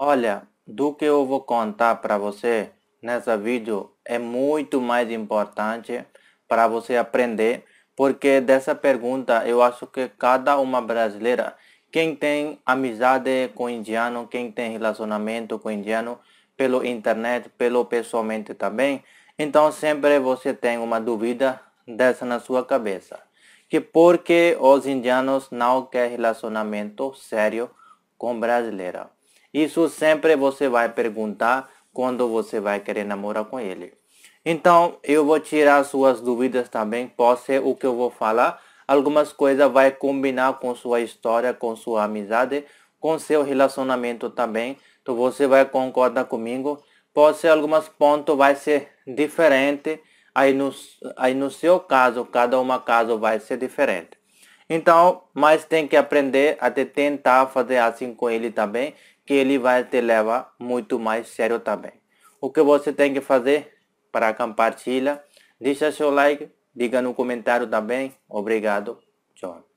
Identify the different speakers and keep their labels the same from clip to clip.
Speaker 1: Olha, do que eu vou contar para você nessa vídeo é muito mais importante para você aprender, porque dessa pergunta eu acho que cada uma brasileira, quem tem amizade com indiano, quem tem relacionamento com indiano, pelo internet, pelo pessoalmente também, então sempre você tem uma dúvida dessa na sua cabeça, que por que os indianos não querem relacionamento sério com brasileira. Isso sempre você vai perguntar quando você vai querer namorar com ele. Então, eu vou tirar suas dúvidas também. Pode ser o que eu vou falar. Algumas coisas vai combinar com sua história, com sua amizade, com seu relacionamento também. Então, você vai concordar comigo. Pode ser alguns pontos vai ser diferente. Aí no, aí no seu caso, cada uma caso vai ser diferente. Então, mas tem que aprender até tentar fazer assim com ele também, que ele vai te levar muito mais sério também. O que você tem que fazer para compartilhar? Deixa seu like, diga no comentário também. Obrigado, John.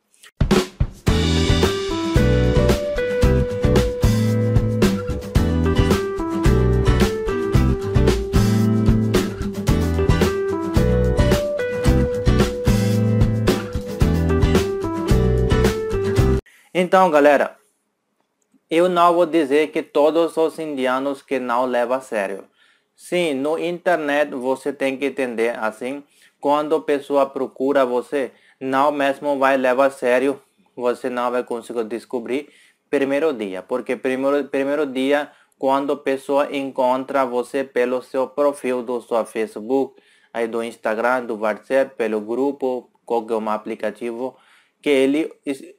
Speaker 1: Então, galera, eu não vou dizer que todos os indianos que não levam a sério. Sim, no internet você tem que entender assim, quando a pessoa procura você, não mesmo vai levar a sério, você não vai conseguir descobrir primeiro dia, porque primeiro, primeiro dia, quando a pessoa encontra você pelo seu perfil do seu Facebook, aí do Instagram, do WhatsApp, pelo grupo, qualquer um aplicativo, que ele,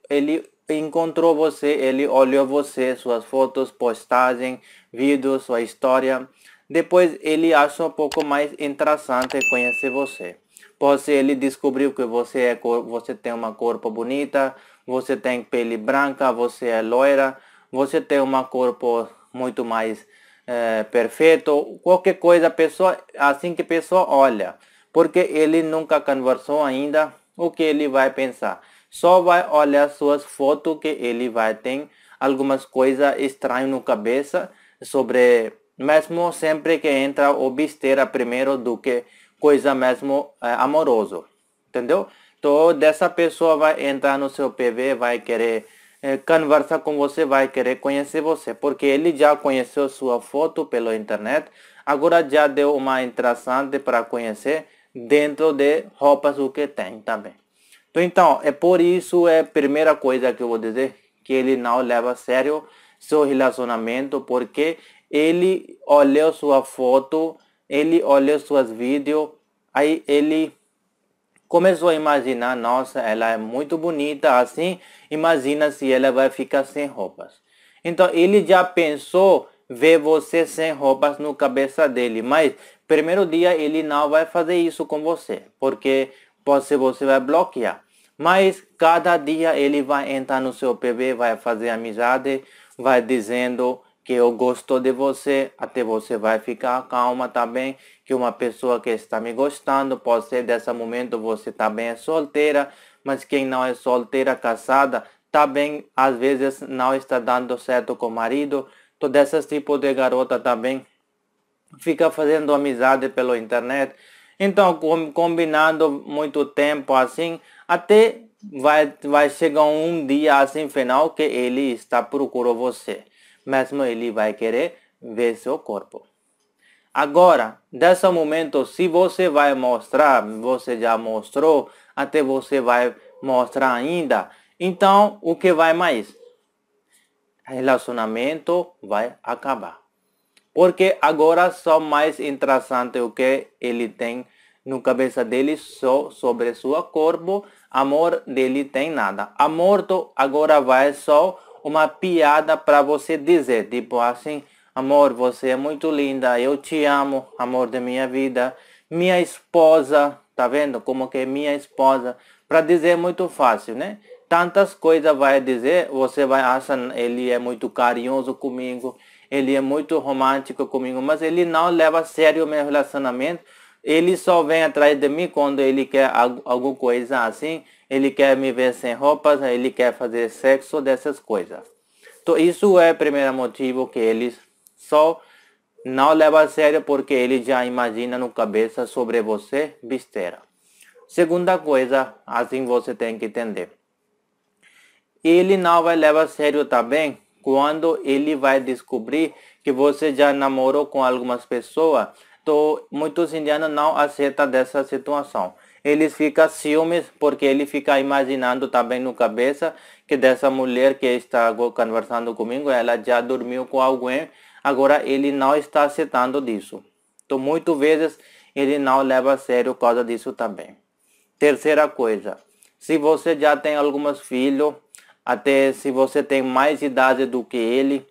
Speaker 1: ele encontrou você, ele olhou você, suas fotos, postagem, vídeos, sua história. Depois ele acha um pouco mais interessante conhecer você. pode ele descobriu que você, é cor, você tem uma corpo bonita, você tem pele branca, você é loira, você tem um corpo muito mais é, perfeito. Qualquer coisa, pessoa, assim que a pessoa olha. Porque ele nunca conversou ainda, o que ele vai pensar? Só vai olhar suas fotos que ele vai ter algumas coisas estranhas no cabeça sobre mesmo sempre que entra o besteira primeiro do que coisa mesmo é, amoroso, entendeu? Então dessa pessoa vai entrar no seu PV, vai querer é, conversar com você, vai querer conhecer você, porque ele já conheceu sua foto pela internet, agora já deu uma interessante para conhecer dentro de roupas o que tem também. Então, então, é por isso é a primeira coisa que eu vou dizer que ele não leva a sério seu relacionamento porque ele olhou sua foto, ele olhou suas vídeos, aí ele começou a imaginar, nossa, ela é muito bonita, assim, imagina se ela vai ficar sem roupas. Então ele já pensou ver você sem roupas no cabeça dele, mas primeiro dia ele não vai fazer isso com você, porque Pode-se você vai bloquear. Mas cada dia ele vai entrar no seu PV, vai fazer amizade, vai dizendo que eu gosto de você, até você vai ficar calma também, tá que uma pessoa que está me gostando, pode ser desse momento você também tá é solteira, mas quem não é solteira, casada, também tá às vezes não está dando certo com o marido, todo esse tipo de garota também fica fazendo amizade pela internet, então, combinando muito tempo assim, até vai, vai chegar um dia assim final que ele está procurando você. Mesmo ele vai querer ver seu corpo. Agora, dessa momento, se você vai mostrar, você já mostrou, até você vai mostrar ainda. Então, o que vai mais? Relacionamento vai acabar. Porque agora só mais interessante o que ele tem no cabeça dele só sobre seu corpo. Amor dele tem nada. A morto agora vai só uma piada para você dizer, tipo assim, amor, você é muito linda, eu te amo, amor de minha vida, minha esposa, tá vendo como que é minha esposa? Para dizer é muito fácil, né? Tantas coisas vai dizer, você vai achar ele é muito carinhoso comigo, ele é muito romântico comigo, mas ele não leva a sério o meu relacionamento. Ele só vem atrás de mim quando ele quer alguma coisa assim, ele quer me ver sem roupas, ele quer fazer sexo, dessas coisas. Então isso é o primeiro motivo que ele só não leva a sério porque ele já imagina no cabeça sobre você besteira. Segunda coisa, assim você tem que entender. Ele não vai levar a sério também quando ele vai descobrir que você já namorou com algumas pessoas, então muitos indianos não aceitam dessa situação. Eles ficam ciúmes porque ele fica imaginando também no cabeça que dessa mulher que está conversando comigo, ela já dormiu com alguém, agora ele não está aceitando disso. Então muitas vezes ele não leva a sério por causa disso também. Terceira coisa, se você já tem alguns filhos, até se você tem mais idade do que ele,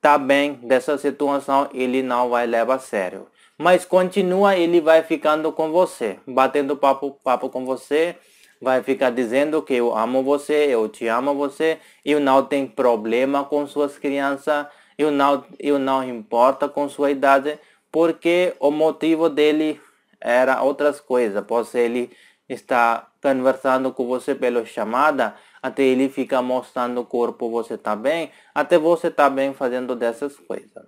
Speaker 1: tá bem, dessa situação ele não vai levar a sério. Mas continua, ele vai ficando com você, batendo papo, papo com você, vai ficar dizendo que eu amo você, eu te amo você, eu não tenho problema com suas crianças, eu não, eu não importa com sua idade, porque o motivo dele era outras coisas. Pode ser ele está conversando com você pela chamada até ele fica mostrando o corpo você está bem, até você está bem fazendo dessas coisas.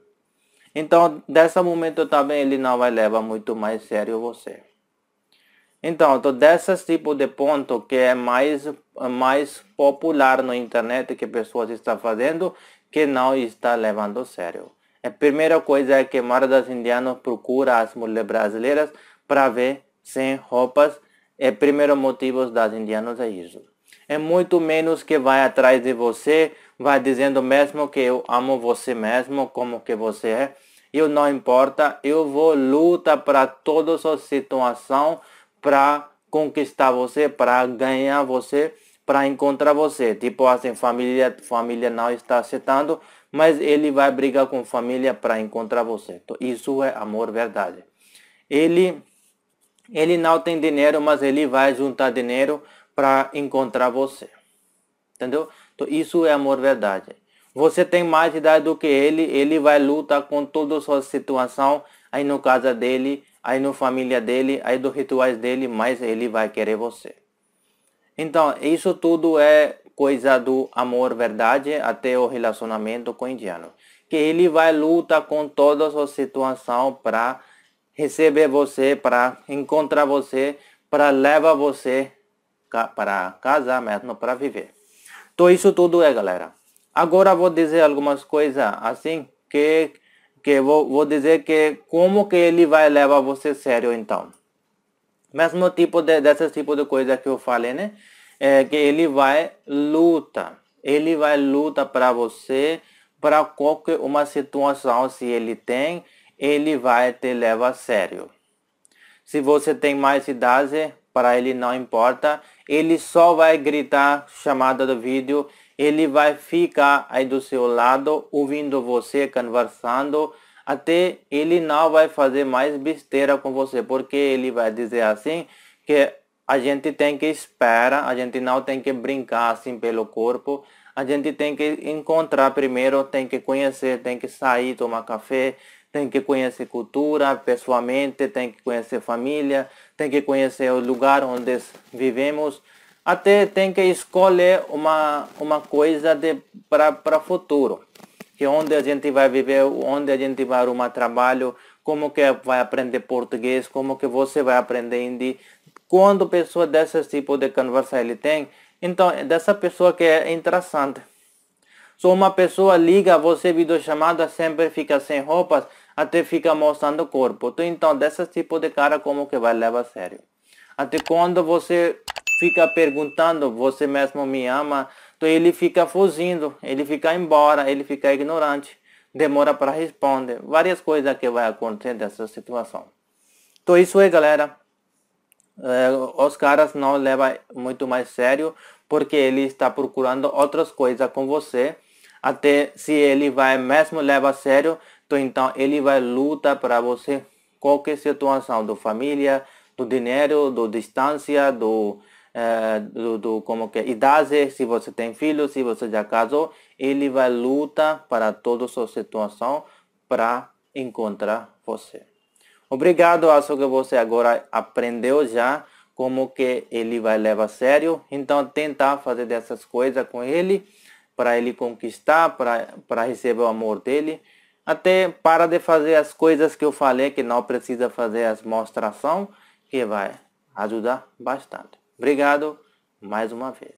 Speaker 1: Então, desse momento também tá ele não vai levar muito mais sério você. Então, então desses tipo de ponto que é mais mais popular na internet que pessoas estão fazendo que não está levando sério. A primeira coisa é que mardas indianos procura as mulheres brasileiras para ver sem roupas. É primeiro motivo das indianos é isso é muito menos que vai atrás de você, vai dizendo mesmo que eu amo você mesmo, como que você é. Eu não importa, eu vou lutar para toda sua situação, para conquistar você, para ganhar você, para encontrar você. Tipo assim, família, família não está aceitando, mas ele vai brigar com família para encontrar você. Então, isso é amor verdade. Ele ele não tem dinheiro, mas ele vai juntar dinheiro para encontrar você. Entendeu? Então isso é amor verdade. Você tem mais idade do que ele, ele vai lutar com toda a sua situação aí no casa dele, aí na família dele, aí dos rituais dele, mas ele vai querer você. Então, isso tudo é coisa do amor verdade até o relacionamento com o indiano. Que ele vai lutar com toda a sua situação para receber você, para encontrar você, para levar você para mesmo para viver. Então isso tudo é, galera. Agora vou dizer algumas coisas assim que que vou, vou dizer que como que ele vai levar você sério então. Mesmo tipo de, dessas tipo de coisa que eu falei, né? É que ele vai luta, ele vai luta para você, para qualquer uma situação se ele tem, ele vai te levar a sério. Se você tem mais idade, para ele não importa. Ele só vai gritar chamada do vídeo. Ele vai ficar aí do seu lado, ouvindo você, conversando. Até ele não vai fazer mais besteira com você, porque ele vai dizer assim que a gente tem que esperar, a gente não tem que brincar assim pelo corpo. A gente tem que encontrar primeiro, tem que conhecer, tem que sair, tomar café, tem que conhecer cultura pessoalmente, tem que conhecer família, tem que conhecer o lugar onde vivemos, até tem que escolher uma, uma coisa para o futuro, que onde a gente vai viver, onde a gente vai arrumar trabalho, como que vai aprender português, como que você vai aprender hindi. Quando pessoa desse tipo de conversa ele tem, então é dessa pessoa que é interessante. Se uma pessoa liga você videochamada sempre fica sem roupas, até fica mostrando o corpo. Então, desse tipo de cara, como que vai levar a sério? Até quando você fica perguntando, você mesmo me ama, então ele fica fugindo, ele fica embora, ele fica ignorante, demora para responder. Várias coisas que vai acontecer dessa situação. Então isso aí, galera. É, os caras não levam muito mais sério, porque ele está procurando outras coisas com você. Até se ele vai mesmo levar a sério, então, então ele vai lutar para você qualquer é situação do família, do dinheiro, do distância, do, é, do, do, como que é? idade, se você tem filho, se você já casou, ele vai lutar para toda a sua situação para encontrar você. Obrigado, acho que você agora aprendeu já como que ele vai levar a sério. Então, tentar fazer dessas coisas com ele, para ele conquistar, para receber o amor dele até para de fazer as coisas que eu falei que não precisa fazer as mostração que vai ajudar bastante. Obrigado mais uma vez.